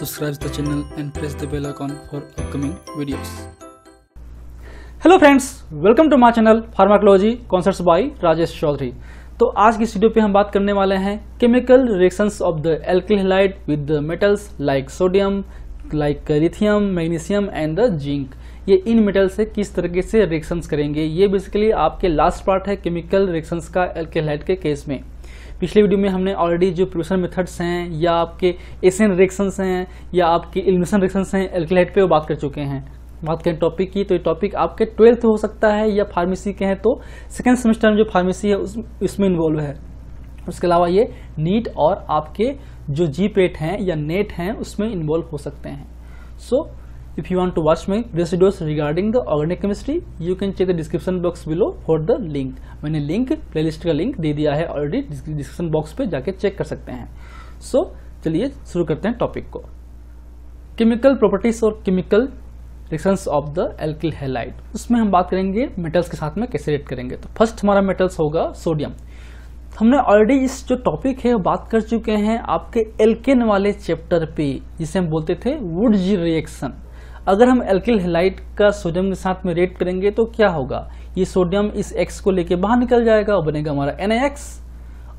subscribe the channel and press the bell icon for upcoming videos. Hello friends welcome to my channel pharmacology concepts by Rajesh Chaudhary तो आज की video पे हम बात करने वाले हैं chemical reactions of the alkyl halide with the metals like sodium like lithium magnesium and the zinc ये इन मेटल से किस तरीके से रिएक्शंस करेंगे ये बेसिकली आपके लास्ट पार्ट है केमिकल रिएक्शंस का एल्केलाइड के केस में पिछले वीडियो में हमने ऑलरेडी जो प्रोशन मेथड्स हैं या आपके एसियन रिएक्शंस हैं या आपके इल्यूशन रिएक्शंस हैं एल्कलाइट पे वो बात कर चुके हैं बात करें टॉपिक की तो ये टॉपिक आपके ट्वेल्थ हो सकता है या फार्मेसी के हैं तो सेकेंड सेमेस्टर में जो फार्मेसी है उस, उसमें इन्वॉल्व है उसके अलावा ये नीट और आपके जो जी पेट हैं या नेट हैं उसमें इन्वॉल्व हो सकते हैं so so, If you want to watch my previous videos regarding the organic chemistry you can check the description box below for the link मैंने लिंक प्लेलिस्ट का लिंक दे दिया है ऑलरेडी डिस्क्रिप्शन बॉक्स पर जाके चेक कर सकते हैं सो so, चलिए शुरू करते हैं टॉपिक को केमिकल प्रॉपर्टीज और chemical reactions of the alkyl halide उसमें हम बात करेंगे मेटल्स के साथ में कैसे रेट करेंगे तो फर्स्ट हमारा मेटल्स होगा सोडियम हमने ऑलरेडी इस जो टॉपिक है बात कर चुके हैं आपके एल्केन वाले चैप्टर पे जिसे हम बोलते थे वुड जी रिएक्शन अगर हम एल्किल हेलाइट का सोडियम के साथ में रेट करेंगे तो क्या होगा ये सोडियम इस एक्स को लेके बाहर निकल जाएगा और बनेगा हमारा एन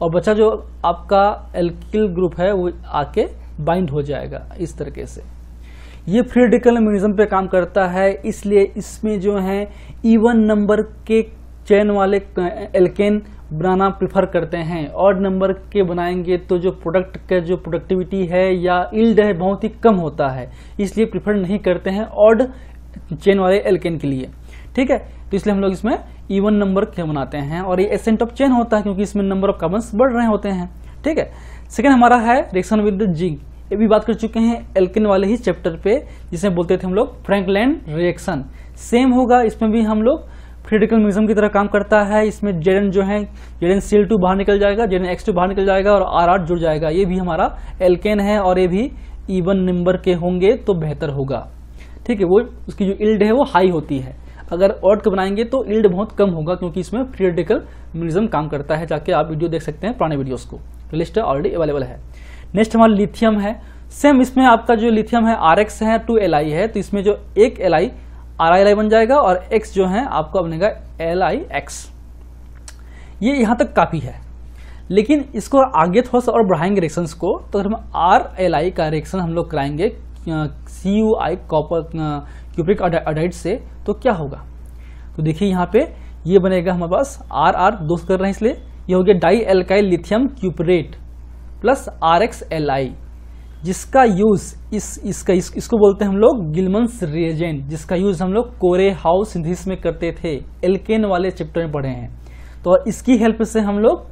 और बचा जो आपका एल्किल ग्रुप है वो आके बाइंड हो जाएगा इस तरीके से ये फ्री रेडिकल म्यूनिज्म पे काम करता है इसलिए इसमें जो है इवन नंबर के चैन वाले एल्केन बनाना प्रिफर करते हैं और नंबर के बनाएंगे तो जो प्रोडक्ट का जो प्रोडक्टिविटी है या इल्ड है बहुत ही कम होता है इसलिए प्रिफर नहीं करते हैं ऑड चेन वाले एल्केन के लिए ठीक है तो इसलिए हम लोग इसमें इवन नंबर के बनाते हैं और ये एसेंट ऑफ चेन होता है क्योंकि इसमें नंबर ऑफ कार्बन्स बढ़ रहे होते हैं ठीक है सेकेंड हमारा है रिएक्शन विद जिंक ये भी बात कर चुके हैं एल्किन वाले ही चैप्टर पे जिसे बोलते थे हम लोग फ्रैंकलैंड रिएक्शन सेम होगा इसमें भी हम लोग क्रिटिकल म्यूजियम की तरह काम करता है इसमें जेडन जो है जेडन सील टू बाहर निकल जाएगा जेडन एक्स टू बाहर निकल जाएगा और आर आठ जुड़ जाएगा ये भी हमारा एलकेन है और ये भी ईवन नंबर के होंगे तो बेहतर होगा ठीक है वो उसकी जो इल्ड है वो हाई होती है अगर ऑर्ड का बनाएंगे तो इल्ड बहुत कम होगा क्योंकि इसमें क्रिटिकल म्यूजियम काम करता है जाके आप वीडियो देख सकते हैं पुराने वीडियोज़ को तो लिस्ट ऑलरेडी अवेलेबल है नेक्स्ट हमारा लिथियम है सेम इसमें आपका जो लिथियम है आर है टू एल है तो इसमें जो एक L R I L I बन जाएगा और एक्स जो है आपका बनेगा एल आई एक्स ये यहाँ तक काफ़ी है लेकिन इसको आगे थोड़ा सा और बढ़ाएंगे रिएक्शन को तो अगर हम आर एल आई का रिएक्शन हम लोग कराएंगे C U I copper cupric iodide से तो क्या होगा तो देखिए यहाँ पे ये बनेगा हमारे पास आर आर दोस्त कर रहे हैं इसलिए ये हो गया di alkyl lithium cuprate plus R X L I जिसका यूज़ इस इसका इस, इसको बोलते हैं हम लोग गिलमंस रिएजेंट जिसका यूज़ हम लोग कोरे हाउस सिंथिस में करते थे एल्केन वाले चैप्टर में पढ़े हैं तो इसकी हेल्प से हम लोग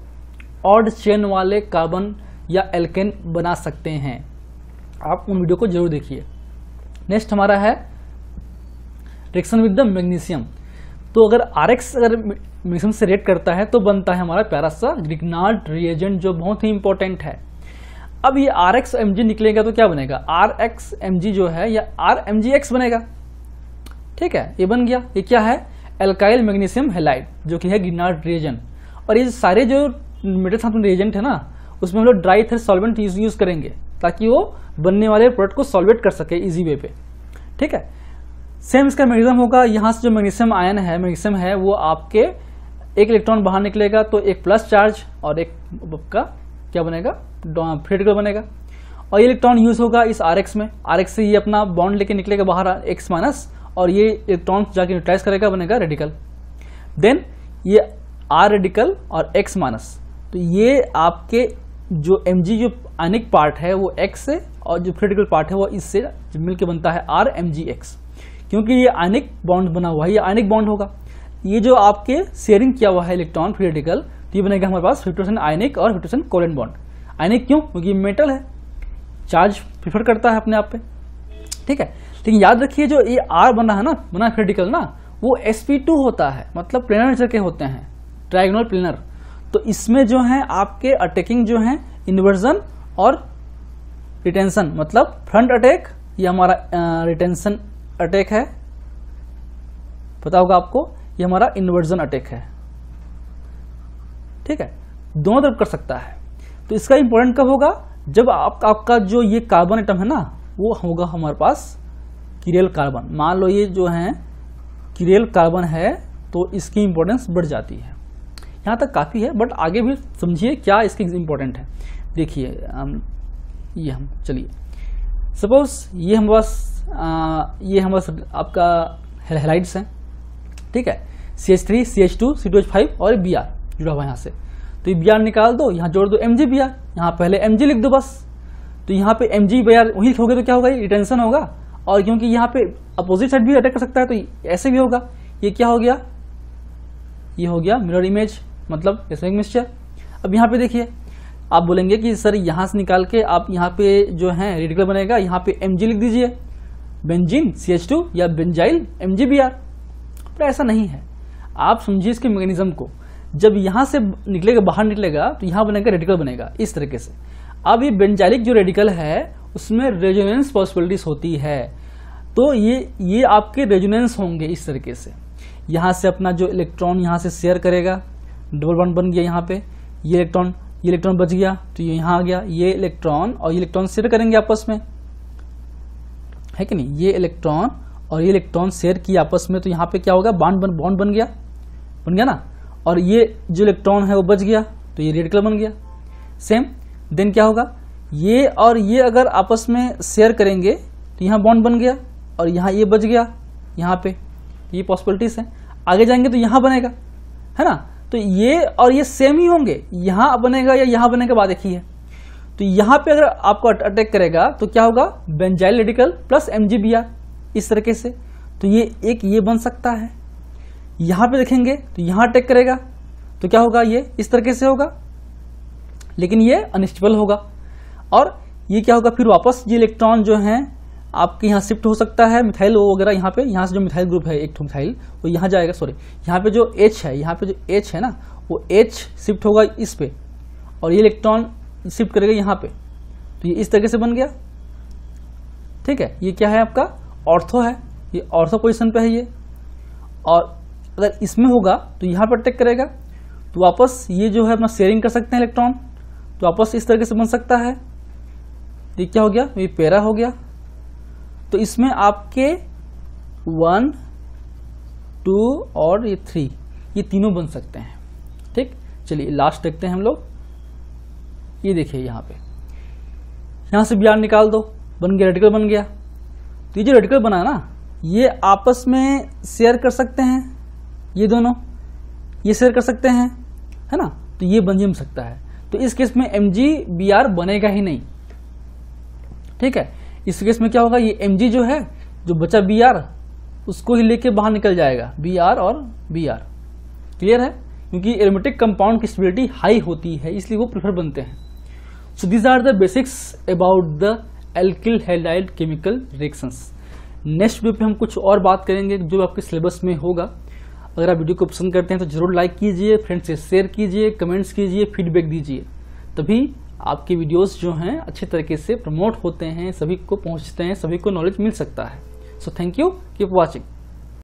ऑड चेन वाले कार्बन या एल्केन बना सकते हैं आप उन वीडियो को जरूर देखिए नेक्स्ट हमारा है रिएक्शन विद द मैग्नीशियम तो अगर आर अगर मैग्नीशियम से रेट करता है तो बनता है हमारा प्यारा सा ग्रिगनार्ड रिएजेंट जो बहुत ही इंपॉर्टेंट है अब ये आर एक्स एम जी निकलेगा तो क्या बनेगा आर एक्स एम जी जो है या आर एम जी एक्स बनेगा ठीक है ये बन गया ये क्या है एल्काइल मैग्नीशियम हेलाइड जो कि है गिनार रिएजन और ये सारे जो मेटल साथ रिएजेंट है ना उसमें हम लोग ड्राई थर सॉल्वेंट यूज यूज करेंगे ताकि वो बनने वाले प्रोडक्ट को सॉल्वेट कर सके इजी वे पे ठीक है सेम इसका मैग्नीशियम होगा यहाँ से जो मैग्नीशियम आयन है मैग्नीशियम है वो आपके एक इलेक्ट्रॉन बाहर निकलेगा तो एक प्लस चार्ज और एक का क्या बनेगा फ्री रेडिकल बनेगा और ये इलेक्ट्रॉन यूज होगा इस आर में आर से ये अपना बॉन्ड लेके निकलेगा बाहर एक्स माइनस और ये इलेक्ट्रॉन जाके न्यूट्राइज करेगा बनेगा रेडिकल देन ये आर रेडिकल और एक्स माइनस तो ये आपके जो एम जो अनिक पार्ट है वो एक्स से और जो फ्रेडिकल पार्ट है वो इससे मिलकर बनता है आर एम जी एक्स क्योंकि ये अनिक बॉन्ड बना हुआ है ये अनिक बॉन्ड होगा ये जो आपके शेयरिंग किया हुआ है इलेक्ट्रॉन फ्रेडिकल तो ये बनेगा हमारे पास फिफ्टोसन आयनिक और फिफ्टोसन कोलन बॉन्ड आयनिक क्यों क्योंकि मेटल है चार्ज प्रिफर करता है अपने आप पे ठीक है लेकिन याद रखिए जो ये आर बना है ना बना क्रिटिकल ना वो एस होता है मतलब प्लेनर नेचर के होते हैं ट्राइगनल प्लेनर तो इसमें जो है आपके अटैकिंग जो है इन्वर्जन और रिटेंशन मतलब फ्रंट अटैक ये हमारा रिटेंशन अटैक है पता होगा आपको ये हमारा इन्वर्जन अटैक है ठीक है दोनों तरफ कर सकता है तो इसका इंपॉर्टेंट कब होगा जब आप, आपका जो ये कार्बन आइटम है ना वो होगा हमारे पास किरेल कार्बन मान लो ये जो है किरेल कार्बन है तो इसकी इंपॉर्टेंस बढ़ जाती है यहाँ तक काफ़ी है बट आगे भी समझिए क्या इसकी इंपॉर्टेंट है देखिए हम ये हम चलिए सपोज ये हम बस ये हम बस आपका हेलाइड्स हैं ठीक है C H three C H two C two H five और बी आर जुड़ा हुआ यहाँ से तो ये बी आर निकाल दो यहाँ जोड़ दो एम जी बी आर यहाँ पहले एम जी लिख दो बस तो यहाँ पे एम जी बी आर वहीं लिखोगे तो क्या होगा ये रिटेंशन होगा और क्योंकि यहाँ पे अपोजिट साइड भी अटैक कर सकता है तो ऐसे भी होगा ये क्या हो गया ये हो गया मिरर इमेज मतलब एसमिक मिक्सचर अब यहाँ पे देखिए आप बोलेंगे कि सर यहाँ से निकाल के आप यहाँ पे जो है रेडिकल बनेगा यहाँ पे एम लिख दीजिए बेंजीन सी या बेंजाइल एम पर ऐसा नहीं है आप समझिए इसके मैकेनिज्म को जब यहाँ से निकलेगा बाहर निकलेगा तो यहाँ बनेगा रेडिकल बनेगा इस तरीके से अब ये बेंजालिक जो रेडिकल है उसमें रेजोनेंस पॉसिबिलिटीज होती है तो ये ये आपके रेजोनेंस होंगे इस तरीके से यहाँ से अपना जो इलेक्ट्रॉन यहाँ से शेयर करेगा डबल बॉन्ड बन गया यहाँ पे ये इलेक्ट्रॉन ये इलेक्ट्रॉन बच गया तो ये यहाँ आ गया ये इलेक्ट्रॉन और ये इलेक्ट्रॉन शेयर करेंगे आपस में है कि नहीं ये इलेक्ट्रॉन और ये इलेक्ट्रॉन शेयर किया आपस में तो यहाँ पे क्या होगा बॉन्ड बन बॉन्ड बन गया बन गया ना और ये जो इलेक्ट्रॉन है वो बच गया तो ये रेड कलर बन गया सेम देन क्या होगा ये और ये अगर आपस में शेयर करेंगे तो यहाँ बॉन्ड बन गया और यहाँ ये बच गया यहाँ पे तो ये पॉसिबिलिटीज हैं आगे जाएंगे तो यहाँ बनेगा है ना तो ये और ये सेम ही होंगे यहाँ बनेगा या यहाँ बनेगा बात एक ही है तो यहाँ पे अगर आपको अटैक करेगा तो क्या होगा बेंजाइल रेडिकल प्लस एम इस तरीके से तो ये एक ये बन सकता है यहां पे देखेंगे तो यहां अटैक करेगा तो क्या होगा ये इस तरीके से होगा लेकिन ये अनस्टेबल होगा और ये क्या होगा फिर वापस ये इलेक्ट्रॉन जो है आपके यहाँ शिफ्ट हो सकता है मिथाइल वो वगैरह यहाँ पे यहाँ से जो मिथाइल ग्रुप है एक मिथाइल वो यहाँ जाएगा सॉरी यहाँ पे जो एच है यहाँ पे जो एच है ना वो एच शिफ्ट होगा इस पे और ये इलेक्ट्रॉन शिफ्ट करेगा यहाँ पे तो ये इस तरीके से बन गया ठीक है ये क्या है आपका ऑर्थो है ये ऑर्थो पोजिशन पे है ये और अगर इसमें होगा तो यहाँ पर अटैक करेगा तो वापस ये जो है अपना शेयरिंग कर सकते हैं इलेक्ट्रॉन तो वापस इस तरीके से बन सकता है ये क्या हो गया ये पेरा हो गया तो इसमें आपके वन टू और ये थ्री ये तीनों बन सकते हैं ठीक चलिए लास्ट देखते हैं हम लोग ये देखिए यहाँ पे यहाँ से बिहार निकाल दो बन गया रेडिकल बन गया तो ये जो रेडिकल बना ना ये आपस में शेयर कर सकते हैं ये दोनों ये शेयर कर सकते हैं है ना तो ये बन जम सकता है तो इस केस में एम जी बी आर बनेगा ही नहीं ठीक है इस केस में क्या होगा ये एम जी जो है जो बचा बी आर उसको ही लेके बाहर निकल जाएगा बी आर और बी आर क्लियर है क्योंकि एरोमेटिक कंपाउंड की स्टेबिलिटी हाई होती है इसलिए वो प्रेफर बनते हैं so these are the basics about the alkyl halide chemical reactions next video पे हम कुछ और बात करेंगे जो आपके सिलेबस में होगा अगर आप वीडियो को पसंद करते हैं तो जरूर लाइक कीजिए फ्रेंड्स से शेयर कीजिए कमेंट्स कीजिए फीडबैक दीजिए तभी आपके वीडियोस जो हैं अच्छे तरीके से प्रमोट होते हैं सभी को पहुंचते हैं सभी को नॉलेज मिल सकता है so thank you keep watching